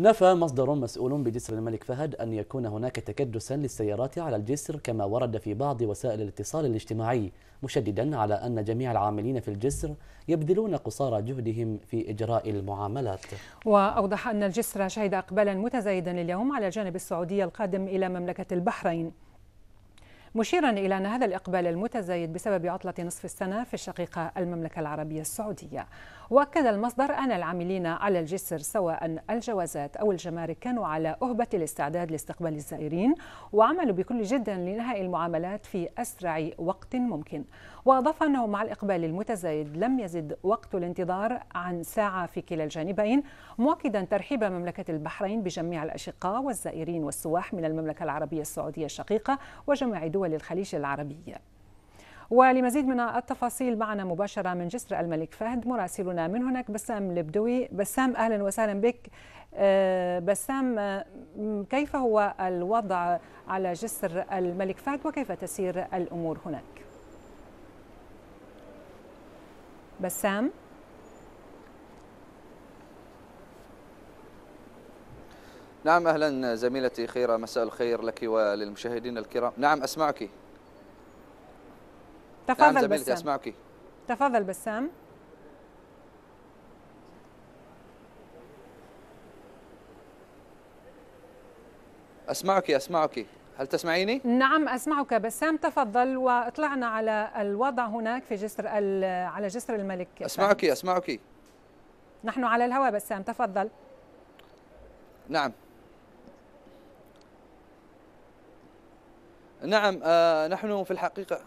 نفى مصدر مسؤول بجسر الملك فهد أن يكون هناك تكدسا للسيارات على الجسر كما ورد في بعض وسائل الاتصال الاجتماعي مشددا على أن جميع العاملين في الجسر يبذلون قصارى جهدهم في إجراء المعاملات وأوضح أن الجسر شهد أقبالا متزايدا اليوم على الجانب السعودي القادم إلى مملكة البحرين مشيرا إلى أن هذا الإقبال المتزايد بسبب عطلة نصف السنة في الشقيقة المملكة العربية السعودية واكد المصدر ان العاملين على الجسر سواء الجوازات او الجمارك كانوا على اهبه الاستعداد لاستقبال الزائرين وعملوا بكل جد لنهاء المعاملات في اسرع وقت ممكن واضاف انه مع الاقبال المتزايد لم يزد وقت الانتظار عن ساعه في كلا الجانبين مؤكدا ترحيب مملكه البحرين بجميع الاشقاء والزائرين والسواح من المملكه العربيه السعوديه الشقيقه وجميع دول الخليج العربي ولمزيد من التفاصيل معنا مباشرة من جسر الملك فهد مراسلنا من هناك بسام البدوي بسام أهلا وسهلا بك آه، بسام آه، كيف هو الوضع على جسر الملك فهد وكيف تسير الأمور هناك بسام نعم اهلا زميلتي خيره مساء الخير لك وللمشاهدين الكرام نعم اسمعك تفضل نعم، بسام اسمعك تفضل بسام اسمعك اسمعك هل تسمعيني؟ نعم أسمعك بسام تفضل وأطلعنا على الوضع هناك في جسر على جسر الملك أسمعك أسمعك نحن على الهواء بسام تفضل نعم نعم آه نحن في الحقيقة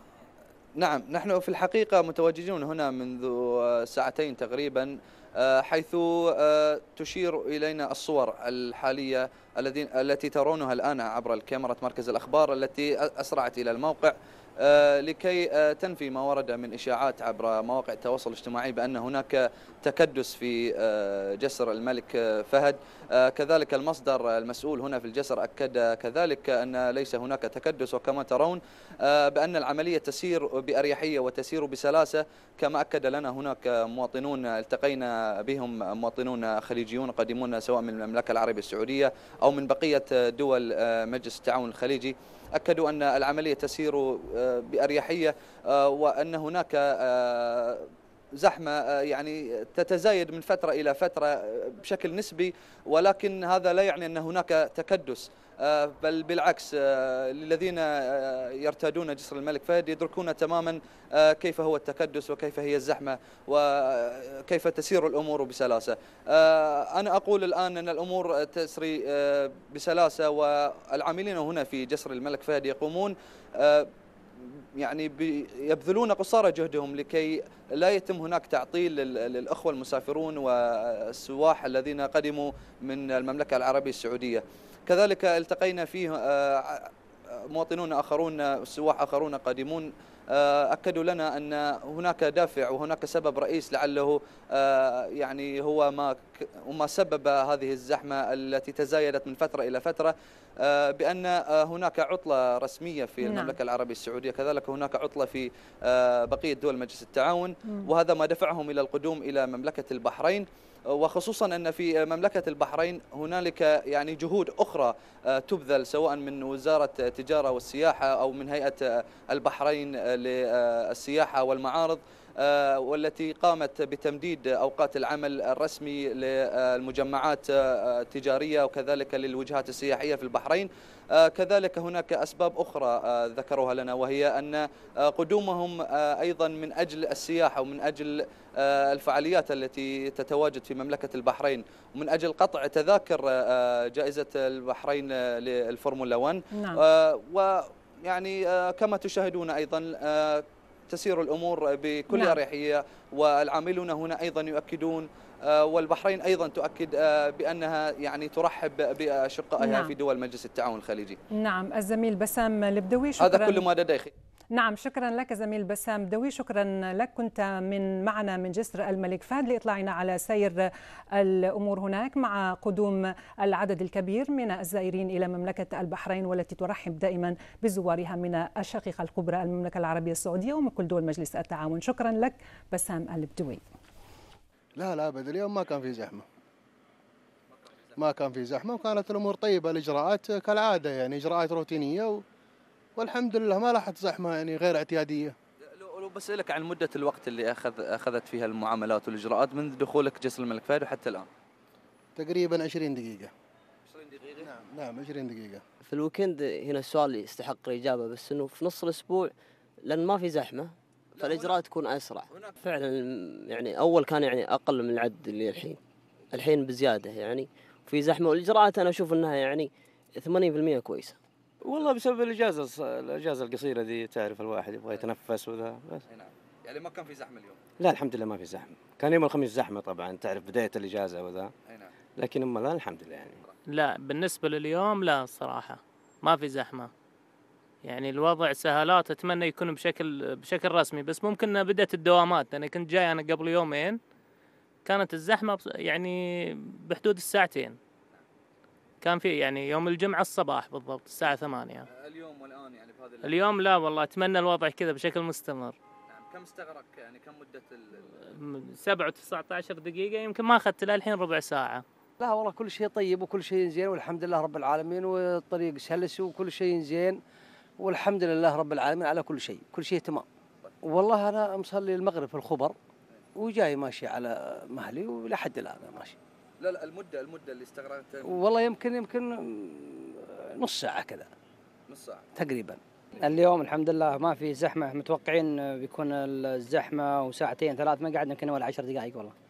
نعم نحن في الحقيقة متواجدون هنا منذ آه، ساعتين تقريبا آه، حيث آه، تشير إلينا الصور الحالية التي ترونها الآن عبر الكاميرا مركز الأخبار التي أسرعت إلى الموقع آه، لكي آه، تنفي ما ورد من إشاعات عبر مواقع التواصل الاجتماعي بأن هناك تكدس في آه، جسر الملك فهد كذلك المصدر المسؤول هنا في الجسر أكد كذلك أن ليس هناك تكدس وكما ترون بأن العملية تسير بأريحية وتسير بسلاسة كما أكد لنا هناك مواطنون التقينا بهم مواطنون خليجيون قادمون سواء من المملكة العربية السعودية أو من بقية دول مجلس التعاون الخليجي أكدوا أن العملية تسير آه، بأريحية آه، وأن هناك آه، زحمة آه، يعني تتزايد من فترة إلى فترة آه، بشكل نسبي ولكن هذا لا يعني أن هناك تكدس آه، بل بالعكس الذين يرتادون جسر الملك فهد يدركون تماما كيف هو التكدس وكيف هي الزحمة وكيف تسير الأمور بسلاسة أنا أقول الآن أن الأمور تسري بسلاسة والعاملين هنا في جسر الملك فهد يقومون يعني يبذلون قصارى جهدهم لكي لا يتم هناك تعطيل للأخوة المسافرون والسواح الذين قدموا من المملكة العربية السعودية كذلك التقينا فيه آه، مواطنون آخرون سواح آخرون قادمون آه، أكدوا لنا أن هناك دافع وهناك سبب رئيس لعله آه، يعني هو ما وما سبب هذه الزحمة التي تزايدت من فترة إلى فترة آه، بأن هناك عطلة رسمية في نعم. المملكة العربية السعودية كذلك هناك عطلة في بقية دول مجلس التعاون وهذا ما دفعهم إلى القدوم إلى مملكة البحرين وخصوصا ان في مملكه البحرين هنالك يعني جهود اخرى تبذل سواء من وزاره التجاره والسياحه او من هيئه البحرين للسياحة والمعارض آه، والتي قامت بتمديد أوقات العمل الرسمي للمجمعات التجارية آه، وكذلك للوجهات السياحية في البحرين آه، كذلك هناك أسباب أخرى ذكروها لنا وهي أن قدومهم أيضا من أجل السياحة ومن أجل الفعاليات التي تتواجد في مملكة البحرين ومن أجل قطع تذاكر جائزة البحرين للفورمولا 1 نعم. و يعني آه، كما تشاهدون أيضا آه، تسير الأمور بكل نعم. أريحية والعاملون هنا أيضا يؤكدون آه، والبحرين أيضا تؤكد بأنها يعني ترحب بأشقائها نعم. في دول مجلس التعاون الخليجي نعم الزميل بسام البدوي شكرا هذا كل ما لدي نعم شكرا لك زميل بسام دوي شكرا لك كنت من معنا من جسر الملك فهد لاطلاعنا على سير الامور هناك مع قدوم العدد الكبير من الزائرين الى مملكه البحرين والتي ترحب دائما بزوارها من الشقيقه الكبرى المملكه العربيه السعوديه ومن كل دول مجلس التعاون شكرا لك بسام البدوي لا لا ابد اليوم ما كان في زحمه ما كان في زحمه وكانت الامور طيبه الاجراءات كالعاده يعني اجراءات روتينيه و... والحمد لله ما راحت زحمه يعني غير اعتياديه لو بسالك عن مده الوقت اللي اخذ اخذت فيها المعاملات والاجراءات منذ دخولك جسر الملك فهد وحتى الان تقريبا 20 دقيقه 20 دقيقه نعم نعم 20 دقيقه في الويكند هنا السؤال يستحق الاجابه بس انه في نص الاسبوع لان ما في زحمه فالاجراءات تكون اسرع فعلا يعني اول كان يعني اقل من العد اللي الحين الحين بزياده يعني في زحمه والاجراءات انا اشوف انها يعني 80% كويسه والله بسبب الاجازه الاجازه القصيره دي تعرف الواحد يبغى يتنفس وذا بس نعم يعني ما كان في زحمه اليوم لا الحمد لله ما في زحمه كان يوم الخميس زحمه طبعا تعرف بدايه الاجازه وذا نعم لكن اما الان الحمد لله يعني لا بالنسبه لليوم لا الصراحه ما في زحمه يعني الوضع سهالات اتمنى يكون بشكل بشكل رسمي بس ممكن بدات الدوامات انا كنت جاي انا قبل يومين كانت الزحمه يعني بحدود الساعتين كان في يعني يوم الجمعة الصباح بالضبط الساعة 8 آه، اليوم والآن يعني بهذا هذا اليوم لا والله أتمنى الوضع كذا بشكل مستمر نعم كم استغرق يعني كم مدة ال 7 19 دقيقة يمكن ما أخذت للحين ربع ساعة لا والله كل شيء طيب وكل شيء زين والحمد لله رب العالمين والطريق سلس وكل شيء زين والحمد لله رب العالمين على كل شيء كل شيء تمام والله أنا مصلي المغرب في الخبر وجاي ماشي على مهلي ولحد الآن ماشي لا لا المده المده اللي استغرقتها والله يمكن يمكن نص ساعه كذا نص ساعه تقريبا اليوم الحمد لله ما في زحمه متوقعين بيكون الزحمه وساعتين ثلاث ما قعدنا يمكن ولا عشر دقائق والله